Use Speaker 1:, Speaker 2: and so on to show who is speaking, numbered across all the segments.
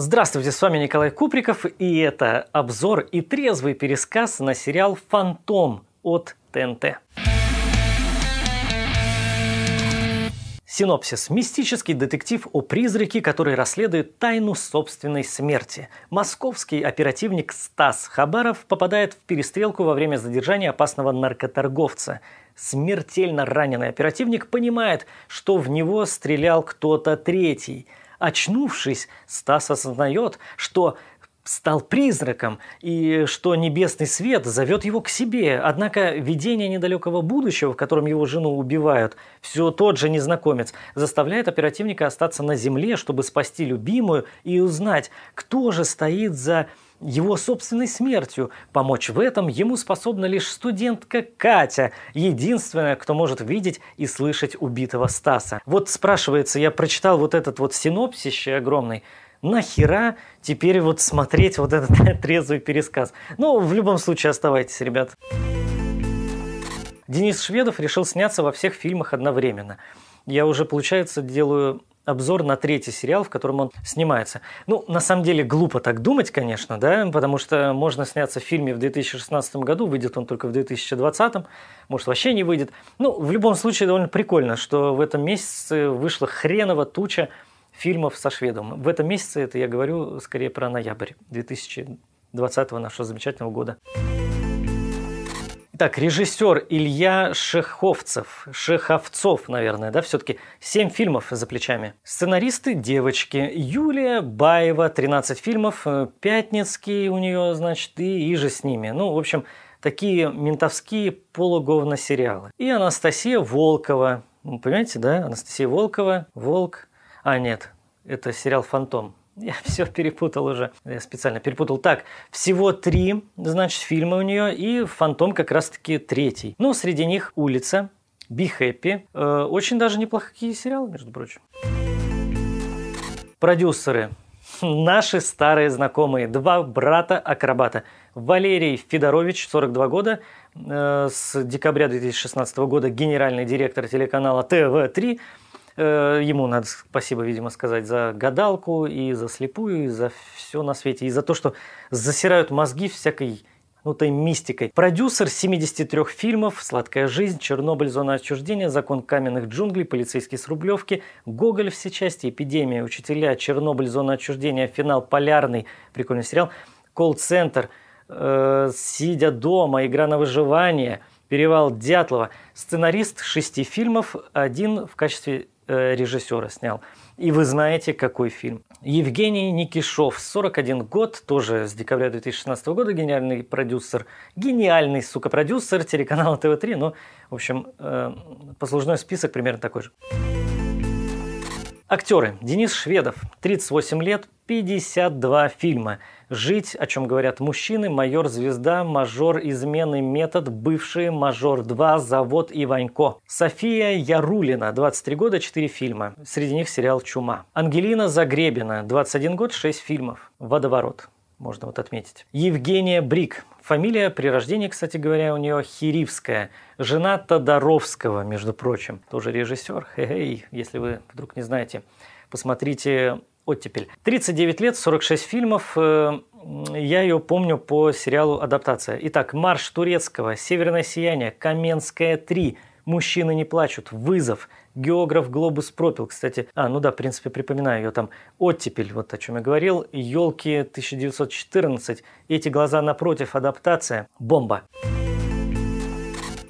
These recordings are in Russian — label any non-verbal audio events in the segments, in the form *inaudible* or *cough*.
Speaker 1: Здравствуйте, с вами Николай Куприков, и это обзор и трезвый пересказ на сериал «Фантом» от ТНТ. Синопсис. Мистический детектив о призраке, который расследует тайну собственной смерти. Московский оперативник Стас Хабаров попадает в перестрелку во время задержания опасного наркоторговца. Смертельно раненый оперативник понимает, что в него стрелял кто-то третий – Очнувшись, Стас осознает, что стал призраком, и что небесный свет зовет его к себе. Однако видение недалекого будущего, в котором его жену убивают, все тот же незнакомец, заставляет оперативника остаться на земле, чтобы спасти любимую и узнать, кто же стоит за его собственной смертью. Помочь в этом ему способна лишь студентка Катя, единственная, кто может видеть и слышать убитого Стаса. Вот спрашивается, я прочитал вот этот вот синопсище огромный, нахера теперь вот смотреть вот этот *laughs* трезвый пересказ? Ну, в любом случае, оставайтесь, ребят. Денис Шведов решил сняться во всех фильмах одновременно. Я уже, получается, делаю обзор на третий сериал, в котором он снимается. Ну, на самом деле, глупо так думать, конечно, да, потому что можно сняться в фильме в 2016 году, выйдет он только в 2020, может, вообще не выйдет. Ну, в любом случае, довольно прикольно, что в этом месяце вышла хреново туча фильмов со шведом. В этом месяце, это я говорю скорее про ноябрь 2020 нашего замечательного года. Так, режиссер Илья Шеховцев, Шеховцов, наверное, да, все-таки семь фильмов за плечами. Сценаристы девочки. Юлия Баева, 13 фильмов, э, Пятницкий у нее, значит, и, и же с ними. Ну, в общем, такие ментовские полуговно сериалы. И Анастасия Волкова. Понимаете, да? Анастасия Волкова, Волк. А, нет, это сериал «Фантом». Я *laughs* все перепутал уже. Я специально перепутал. Так, всего три, значит, фильма у нее, и «Фантом» как раз-таки третий. Ну, среди них «Улица», «Be Happy». Э, очень даже неплохие сериалы, между прочим. Продюсеры. *laughs* Наши старые знакомые. Два брата-акробата. Валерий Федорович, 42 года, э, с декабря 2016 года генеральный директор телеканала ТВ-3, Э, ему надо спасибо, видимо, сказать за гадалку и за слепую, и за все на свете, и за то, что засирают мозги всякой ну, той мистикой. Продюсер 73 фильмов «Сладкая жизнь», «Чернобыль. Зона отчуждения», «Закон каменных джунглей», «Полицейский с Рублевки», «Гоголь. Все части», «Эпидемия», «Учителя», «Чернобыль. Зона отчуждения», «Финал. Полярный», прикольный сериал, «Колл-центр», э, «Сидя дома», «Игра на выживание», «Перевал Дятлова». Сценарист шести фильмов, один в качестве Э, режиссера снял. И вы знаете, какой фильм. Евгений Никишов, 41 год, тоже с декабря 2016 года, гениальный продюсер. Гениальный, сука, продюсер телеканала ТВ-3, но, ну, в общем, э, послужной список примерно такой же. Актеры. Денис Шведов, 38 лет, 52 фильма. «Жить», о чем говорят мужчины, «Майор Звезда», «Мажор Измены Метод», «Бывшие», «Мажор 2», «Завод Иванько». София Ярулина, 23 года, 4 фильма. Среди них сериал «Чума». Ангелина Загребина, 21 год, 6 фильмов. «Водоворот» можно вот отметить. Евгения Брик. Фамилия при рождении, кстати говоря, у нее Хиривская. Жена Тодоровского, между прочим. Тоже режиссер. Хе-хей, если вы вдруг не знаете, посмотрите «Оттепель». 39 лет, 46 фильмов. Э, я ее помню по сериалу «Адаптация». Итак, «Марш турецкого», «Северное сияние», «Каменская 3», «Мужчины не плачут», «Вызов», «Географ Глобус пропил». Кстати, а, ну да, в принципе, припоминаю ее там. «Оттепель», вот о чем я говорил, «Елки 1914», «Эти глаза напротив», «Адаптация», «Бомба». Бомба.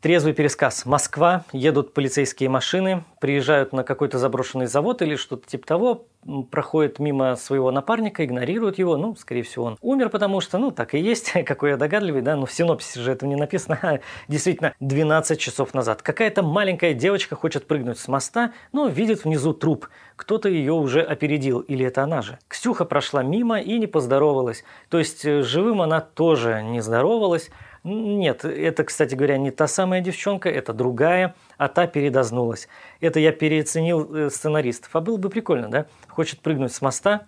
Speaker 1: Трезвый пересказ. Москва. Едут полицейские машины, приезжают на какой-то заброшенный завод или что-то типа того, проходит мимо своего напарника, игнорирует его, ну, скорее всего, он умер, потому что, ну, так и есть, *laughs* какой я догадливый, да, но ну, в синописи же это не написано, *laughs* действительно, 12 часов назад. Какая-то маленькая девочка хочет прыгнуть с моста, но видит внизу труп. Кто-то ее уже опередил, или это она же. Ксюха прошла мимо и не поздоровалась. То есть э, живым она тоже не здоровалась, нет, это, кстати говоря, не та самая девчонка, это другая, а та передознулась. Это я переоценил э, сценаристов. А было бы прикольно, да? Хочет прыгнуть с моста,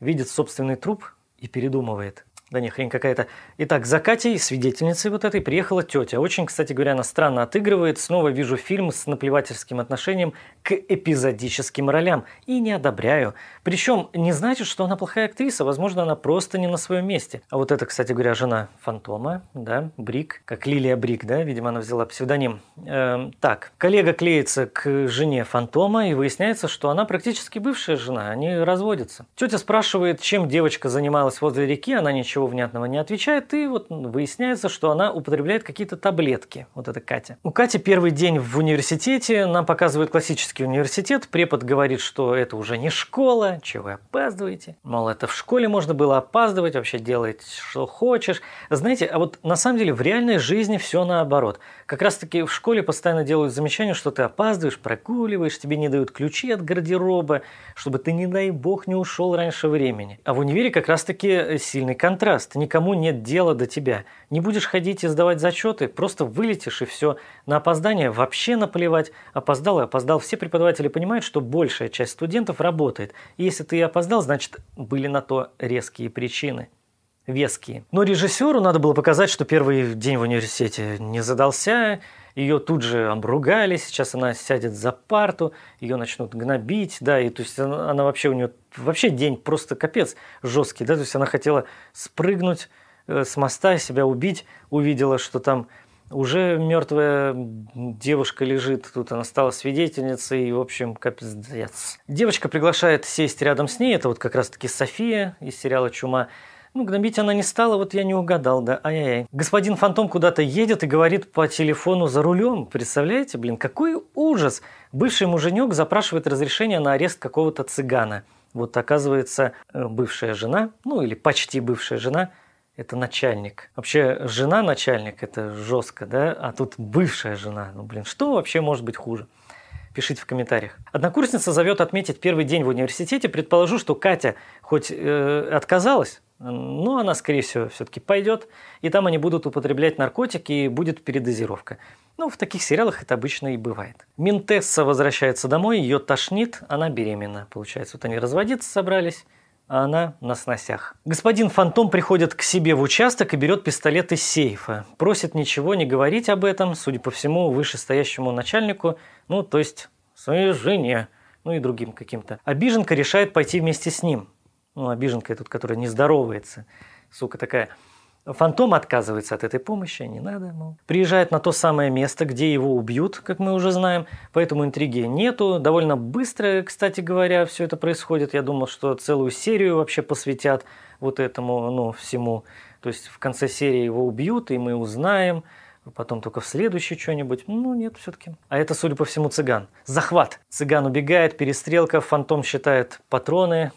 Speaker 1: видит собственный труп и передумывает. Да не, хрень какая-то. Итак, за Катей, свидетельницей вот этой, приехала тетя. Очень, кстати говоря, она странно отыгрывает. Снова вижу фильм с наплевательским отношением к эпизодическим ролям. И не одобряю. Причем не значит, что она плохая актриса. Возможно, она просто не на своем месте. А вот это, кстати говоря, жена Фантома, да, Брик, как Лилия Брик, да, видимо, она взяла псевдоним. Эм, так, коллега клеится к жене Фантома и выясняется, что она практически бывшая жена. Они разводятся. Тетя спрашивает, чем девочка занималась возле реки. Она ничего ничего внятного не отвечает, и вот выясняется, что она употребляет какие-то таблетки, вот эта Катя. У Кати первый день в университете, нам показывают классический университет, препод говорит, что это уже не школа, чего вы опаздываете. Мол, это в школе можно было опаздывать, вообще делать, что хочешь. Знаете, а вот на самом деле в реальной жизни все наоборот. Как раз-таки в школе постоянно делают замечание, что ты опаздываешь, прогуливаешь, тебе не дают ключи от гардероба, чтобы ты, не дай бог, не ушел раньше времени. А в универе как раз-таки сильный контраст подкаст, никому нет дела до тебя. Не будешь ходить и сдавать зачеты, просто вылетишь и все. На опоздание вообще наплевать. Опоздал и опоздал. Все преподаватели понимают, что большая часть студентов работает. И если ты и опоздал, значит были на то резкие причины веские. Но режиссеру надо было показать, что первый день в университете не задался, ее тут же обругали, сейчас она сядет за парту, ее начнут гнобить, да, и то есть она, она вообще у нее вообще день просто капец жесткий, да, то есть она хотела спрыгнуть э, с моста, себя убить, увидела, что там уже мертвая девушка лежит, тут она стала свидетельницей, и, в общем, капец. Девочка приглашает сесть рядом с ней, это вот как раз-таки София из сериала «Чума», ну, гнобить она не стала, вот я не угадал, да, ай-яй-яй. Господин Фантом куда-то едет и говорит по телефону за рулем. Представляете, блин, какой ужас. Бывший муженек запрашивает разрешение на арест какого-то цыгана. Вот оказывается, э, бывшая жена, ну или почти бывшая жена, это начальник. Вообще, жена начальник, это жестко, да? А тут бывшая жена. Ну, блин, что вообще может быть хуже? пишите в комментариях. Однокурсница зовет отметить первый день в университете. Предположу, что Катя хоть э, отказалась, но ну, она, скорее всего, все-таки пойдет, и там они будут употреблять наркотики, и будет передозировка. Ну, в таких сериалах это обычно и бывает. Ментесса возвращается домой, ее тошнит, она беременна. Получается, вот они разводиться собрались, а она на сносях. Господин Фантом приходит к себе в участок и берет пистолет из сейфа. Просит ничего не говорить об этом, судя по всему, вышестоящему начальнику, ну, то есть своей жене, ну и другим каким-то. Обиженка решает пойти вместе с ним ну, обиженка тут, которая не здоровается, сука такая, Фантом отказывается от этой помощи, не надо, ему. Приезжает на то самое место, где его убьют, как мы уже знаем, поэтому интриги нету. Довольно быстро, кстати говоря, все это происходит. Я думал, что целую серию вообще посвятят вот этому, ну, всему. То есть в конце серии его убьют, и мы узнаем, потом только в следующий что-нибудь. Ну, нет, все-таки. А это, судя по всему, цыган. Захват. Цыган убегает, перестрелка, фантом считает патроны.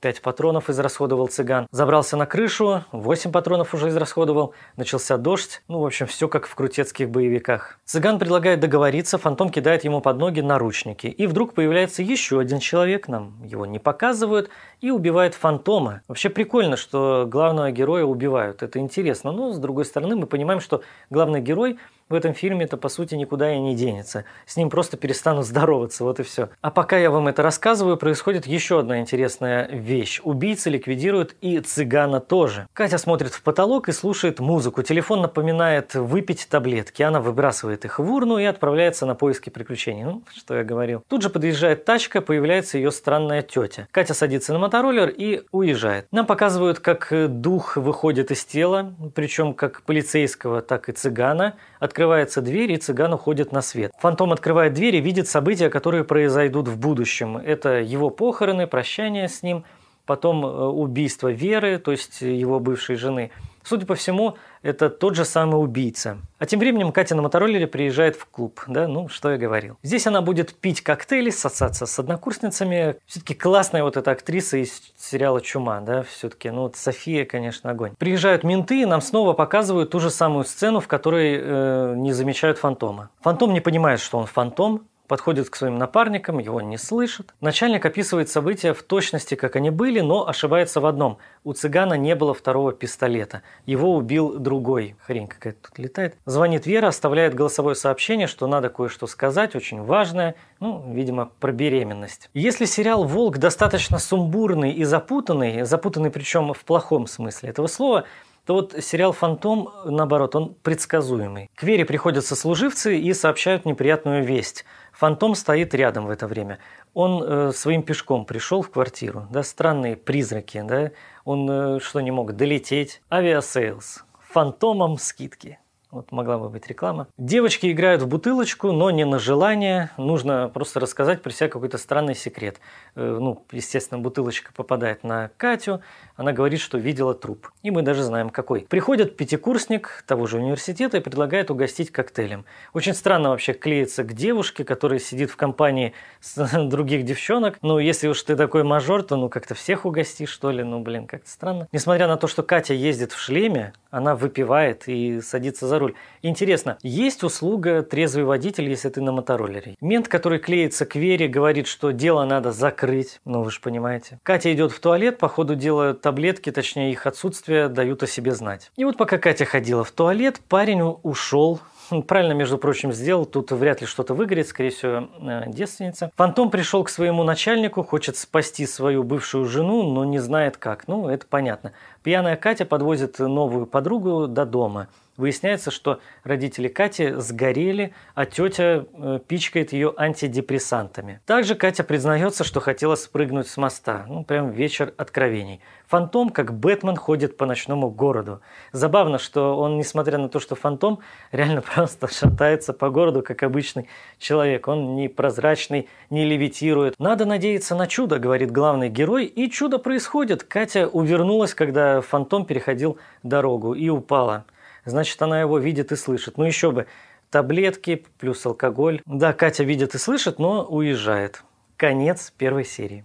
Speaker 1: Пять патронов израсходовал цыган. Забрался на крышу, восемь патронов уже израсходовал. Начался дождь. Ну, в общем, все как в крутецких боевиках. Цыган предлагает договориться, фантом кидает ему под ноги наручники. И вдруг появляется еще один человек, нам его не показывают, и убивает фантома. Вообще прикольно, что главного героя убивают. Это интересно. Но, с другой стороны, мы понимаем, что главный герой – в этом фильме это, по сути, никуда и не денется. С ним просто перестанут здороваться, вот и все. А пока я вам это рассказываю, происходит еще одна интересная вещь. Убийцы ликвидируют и цыгана тоже. Катя смотрит в потолок и слушает музыку. Телефон напоминает выпить таблетки. Она выбрасывает их в урну и отправляется на поиски приключений. Ну, что я говорил. Тут же подъезжает тачка, появляется ее странная тетя. Катя садится на мотороллер и уезжает. Нам показывают, как дух выходит из тела, причем как полицейского, так и цыгана, от открывается дверь, и цыган уходит на свет. Фантом открывает дверь и видит события, которые произойдут в будущем. Это его похороны, прощание с ним, потом э, убийство Веры, то есть его бывшей жены – Судя по всему, это тот же самый убийца. А тем временем Катя на мотороллере приезжает в клуб, да, ну, что я говорил. Здесь она будет пить коктейли, сосаться с однокурсницами. Все-таки классная вот эта актриса из сериала «Чума», да, все-таки, ну, вот София, конечно, огонь. Приезжают менты и нам снова показывают ту же самую сцену, в которой э, не замечают фантома. Фантом не понимает, что он фантом, подходит к своим напарникам, его не слышит. Начальник описывает события в точности, как они были, но ошибается в одном. У цыгана не было второго пистолета. Его убил другой. Хрень какая-то тут летает. Звонит Вера, оставляет голосовое сообщение, что надо кое-что сказать, очень важное. Ну, видимо, про беременность. Если сериал «Волк» достаточно сумбурный и запутанный, запутанный причем в плохом смысле этого слова, то вот сериал «Фантом», наоборот, он предсказуемый. К Вере приходят служивцы и сообщают неприятную весть. Фантом стоит рядом в это время. Он э, своим пешком пришел в квартиру. Да, странные призраки, да? Он э, что, не мог долететь? Авиасейлс. Фантомом скидки. Вот могла бы быть реклама. Девочки играют в бутылочку, но не на желание. Нужно просто рассказать про себя какой-то странный секрет. Э, ну, естественно, бутылочка попадает на Катю. Она говорит, что видела труп. И мы даже знаем, какой. Приходит пятикурсник того же университета и предлагает угостить коктейлем. Очень странно вообще клеиться к девушке, которая сидит в компании с *laughs* других девчонок. Ну, если уж ты такой мажор, то ну как-то всех угостишь, что ли. Ну, блин, как-то странно. Несмотря на то, что Катя ездит в шлеме, она выпивает и садится за руль руль. Интересно, есть услуга трезвый водитель, если ты на мотороллере? Мент, который клеится к Вере, говорит, что дело надо закрыть. Ну, вы же понимаете. Катя идет в туалет, по ходу дела таблетки, точнее их отсутствие, дают о себе знать. И вот пока Катя ходила в туалет, парень ушел правильно, между прочим, сделал. Тут вряд ли что-то выгорит, скорее всего, э, девственница. Фантом пришел к своему начальнику, хочет спасти свою бывшую жену, но не знает как. Ну, это понятно. Пьяная Катя подвозит новую подругу до дома. Выясняется, что родители Кати сгорели, а тетя э, пичкает ее антидепрессантами. Также Катя признается, что хотела спрыгнуть с моста. Ну, прям вечер откровений. Фантом, как Бэтмен, ходит по ночному городу. Забавно, что он, несмотря на то, что фантом, реально *laughs* просто шатается по городу, как обычный человек. Он не прозрачный, не левитирует. Надо надеяться на чудо, говорит главный герой, и чудо происходит. Катя увернулась, когда фантом переходил дорогу и упала значит, она его видит и слышит. Ну еще бы, таблетки плюс алкоголь. Да, Катя видит и слышит, но уезжает. Конец первой серии.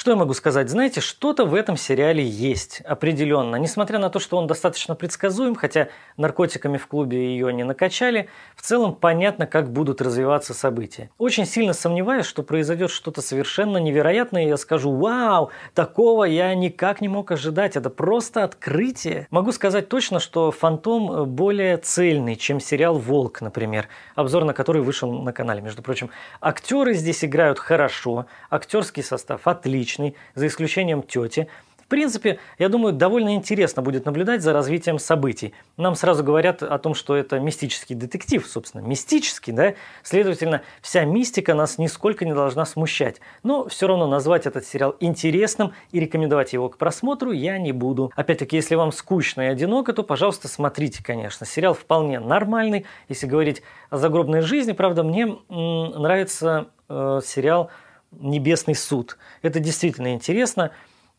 Speaker 1: Что я могу сказать? Знаете, что-то в этом сериале есть определенно. Несмотря на то, что он достаточно предсказуем, хотя наркотиками в клубе ее не накачали, в целом понятно, как будут развиваться события. Очень сильно сомневаюсь, что произойдет что-то совершенно невероятное, и я скажу «Вау, такого я никак не мог ожидать, это просто открытие». Могу сказать точно, что «Фантом» более цельный, чем сериал «Волк», например, обзор на который вышел на канале, между прочим. Актеры здесь играют хорошо, актерский состав отличный, типичный, за исключением тети. В принципе, я думаю, довольно интересно будет наблюдать за развитием событий. Нам сразу говорят о том, что это мистический детектив, собственно, мистический, да? Следовательно, вся мистика нас нисколько не должна смущать. Но все равно назвать этот сериал интересным и рекомендовать его к просмотру я не буду. Опять-таки, если вам скучно и одиноко, то, пожалуйста, смотрите, конечно. Сериал вполне нормальный. Если говорить о загробной жизни, правда, мне нравится э, сериал Небесный суд. Это действительно интересно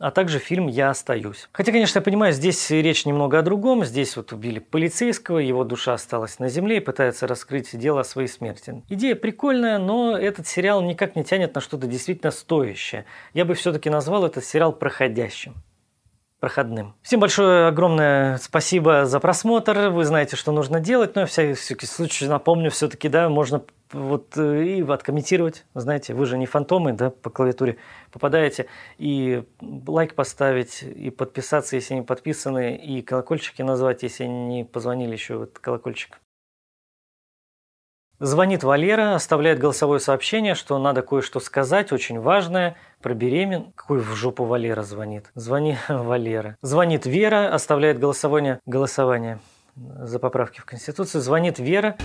Speaker 1: а также фильм «Я остаюсь». Хотя, конечно, я понимаю, здесь речь немного о другом. Здесь вот убили полицейского, его душа осталась на земле и пытается раскрыть дело о своей смерти. Идея прикольная, но этот сериал никак не тянет на что-то действительно стоящее. Я бы все-таки назвал этот сериал проходящим проходным. Всем большое огромное спасибо за просмотр. Вы знаете, что нужно делать, но в всякий случай напомню, все-таки, да, можно вот э, и откомментировать, знаете, вы же не фантомы, да, по клавиатуре попадаете, и лайк поставить, и подписаться, если не подписаны, и колокольчики назвать, если не позвонили еще, вот колокольчик. Звонит Валера, оставляет голосовое сообщение, что надо кое-что сказать, очень важное – про беремен. Какой в жопу Валера звонит? Звони *laughs* Валера. Звонит Вера, оставляет голосование, голосование за поправки в Конституцию. Звонит Вера.